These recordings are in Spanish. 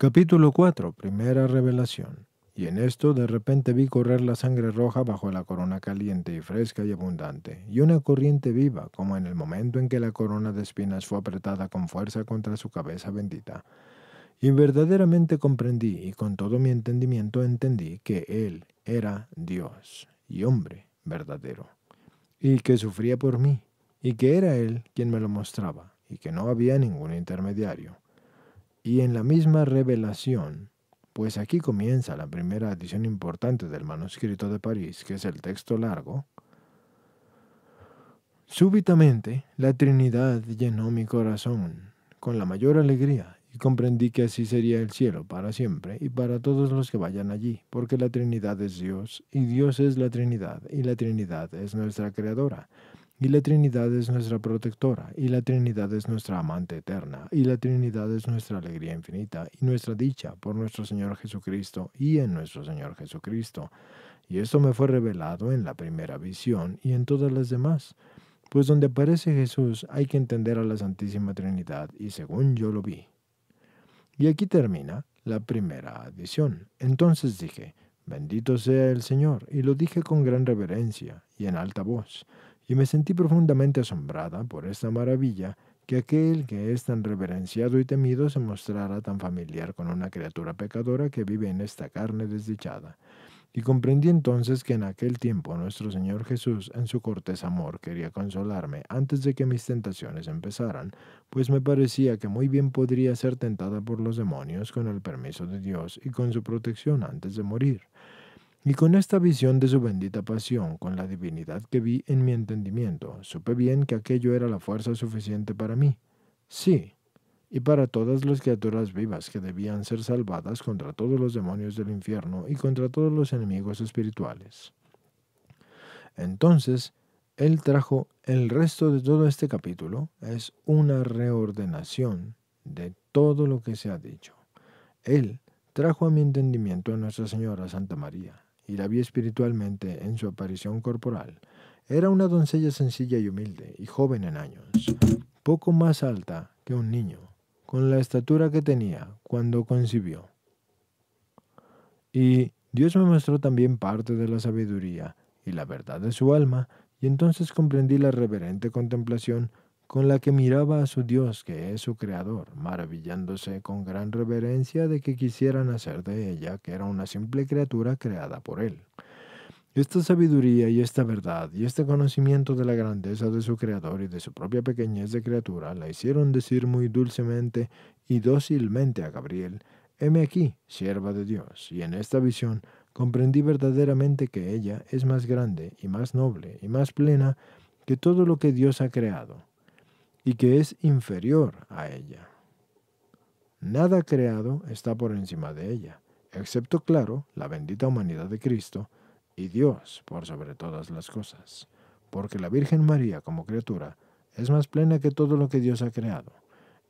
Capítulo 4. Primera revelación. Y en esto de repente vi correr la sangre roja bajo la corona caliente y fresca y abundante, y una corriente viva, como en el momento en que la corona de espinas fue apretada con fuerza contra su cabeza bendita. Y verdaderamente comprendí, y con todo mi entendimiento entendí, que Él era Dios y hombre verdadero, y que sufría por mí, y que era Él quien me lo mostraba, y que no había ningún intermediario y en la misma revelación. Pues aquí comienza la primera edición importante del manuscrito de París, que es el texto largo. Súbitamente la Trinidad llenó mi corazón con la mayor alegría y comprendí que así sería el cielo para siempre y para todos los que vayan allí, porque la Trinidad es Dios y Dios es la Trinidad y la Trinidad es nuestra creadora y la Trinidad es nuestra protectora, y la Trinidad es nuestra amante eterna, y la Trinidad es nuestra alegría infinita, y nuestra dicha por nuestro Señor Jesucristo y en nuestro Señor Jesucristo. Y esto me fue revelado en la primera visión y en todas las demás. Pues donde aparece Jesús hay que entender a la Santísima Trinidad, y según yo lo vi. Y aquí termina la primera adición. Entonces dije, bendito sea el Señor, y lo dije con gran reverencia y en alta voz y me sentí profundamente asombrada por esta maravilla que aquel que es tan reverenciado y temido se mostrara tan familiar con una criatura pecadora que vive en esta carne desdichada. Y comprendí entonces que en aquel tiempo nuestro Señor Jesús en su cortés amor quería consolarme antes de que mis tentaciones empezaran, pues me parecía que muy bien podría ser tentada por los demonios con el permiso de Dios y con su protección antes de morir. Y con esta visión de su bendita pasión, con la divinidad que vi en mi entendimiento, supe bien que aquello era la fuerza suficiente para mí. Sí, y para todas las criaturas vivas que debían ser salvadas contra todos los demonios del infierno y contra todos los enemigos espirituales. Entonces, él trajo el resto de todo este capítulo, es una reordenación de todo lo que se ha dicho. Él trajo a mi entendimiento a Nuestra Señora Santa María, y la vi espiritualmente en su aparición corporal. Era una doncella sencilla y humilde, y joven en años, poco más alta que un niño, con la estatura que tenía cuando concibió. Y Dios me mostró también parte de la sabiduría y la verdad de su alma, y entonces comprendí la reverente contemplación con la que miraba a su Dios, que es su Creador, maravillándose con gran reverencia de que quisieran hacer de ella, que era una simple criatura creada por él. Esta sabiduría y esta verdad y este conocimiento de la grandeza de su Creador y de su propia pequeñez de criatura la hicieron decir muy dulcemente y dócilmente a Gabriel, heme aquí, sierva de Dios, y en esta visión comprendí verdaderamente que ella es más grande y más noble y más plena que todo lo que Dios ha creado y que es inferior a ella. Nada creado está por encima de ella, excepto, claro, la bendita humanidad de Cristo y Dios por sobre todas las cosas, porque la Virgen María como criatura es más plena que todo lo que Dios ha creado,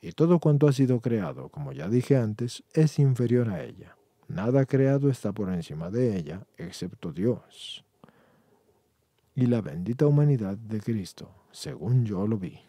y todo cuanto ha sido creado, como ya dije antes, es inferior a ella. Nada creado está por encima de ella, excepto Dios. Y la bendita humanidad de Cristo, según yo lo vi.